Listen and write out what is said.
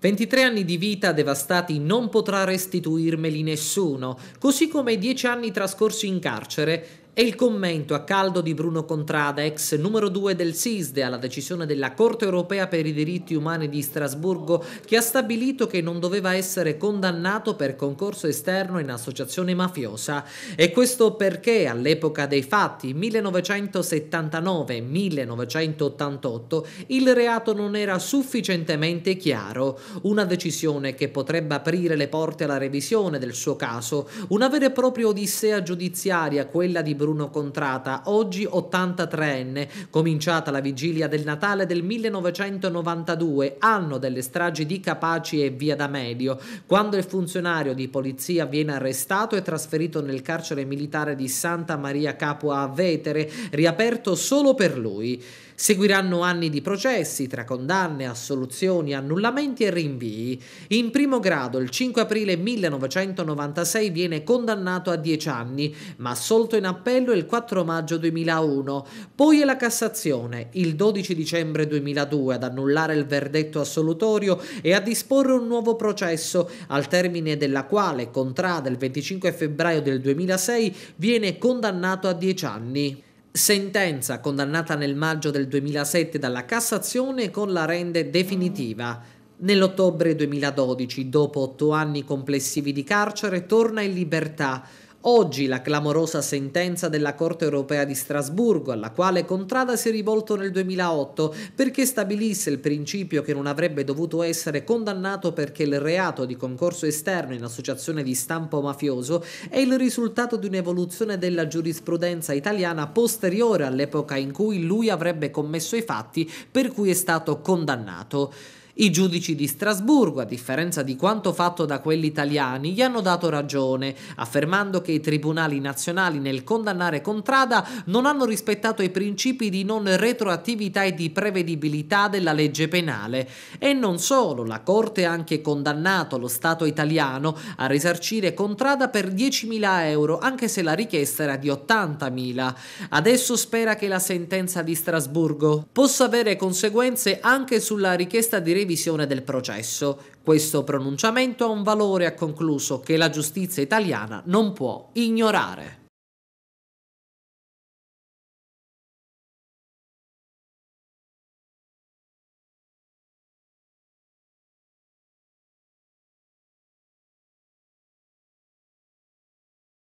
23 anni di vita devastati non potrà restituirmeli nessuno, così come i 10 anni trascorsi in carcere e il commento a caldo di Bruno Contrada, ex numero 2 del SISDE, alla decisione della Corte europea per i diritti umani di Strasburgo, che ha stabilito che non doveva essere condannato per concorso esterno in associazione mafiosa. E questo perché all'epoca dei fatti, 1979-1988, il reato non era sufficientemente chiaro. Una decisione che potrebbe aprire le porte alla revisione del suo caso, una vera e propria odissea giudiziaria, quella di Bruno Bruno Contrata, oggi 83enne, cominciata la vigilia del Natale del 1992, anno delle stragi di Capaci e Via D'Amelio, quando il funzionario di polizia viene arrestato e trasferito nel carcere militare di Santa Maria Capua a Vetere, riaperto solo per lui. Seguiranno anni di processi tra condanne, assoluzioni, annullamenti e rinvii. In primo grado il 5 aprile 1996 viene condannato a 10 anni, ma assolto in appello il 4 maggio 2001. Poi è la Cassazione, il 12 dicembre 2002, ad annullare il verdetto assolutorio e a disporre un nuovo processo, al termine della quale Contrada il 25 febbraio del 2006 viene condannato a 10 anni. Sentenza condannata nel maggio del 2007 dalla Cassazione con la rende definitiva. Nell'ottobre 2012, dopo otto anni complessivi di carcere, torna in libertà Oggi la clamorosa sentenza della Corte europea di Strasburgo, alla quale Contrada si è rivolto nel 2008 perché stabilisse il principio che non avrebbe dovuto essere condannato perché il reato di concorso esterno in associazione di stampo mafioso è il risultato di un'evoluzione della giurisprudenza italiana posteriore all'epoca in cui lui avrebbe commesso i fatti per cui è stato condannato. I giudici di Strasburgo, a differenza di quanto fatto da quelli italiani, gli hanno dato ragione, affermando che i tribunali nazionali nel condannare Contrada non hanno rispettato i principi di non retroattività e di prevedibilità della legge penale. E non solo, la Corte ha anche condannato lo Stato italiano a risarcire Contrada per 10.000 euro, anche se la richiesta era di 80.000. Adesso spera che la sentenza di Strasburgo possa avere conseguenze anche sulla richiesta di revisione revisione del processo. Questo pronunciamento ha un valore, ha concluso, che la giustizia italiana non può ignorare.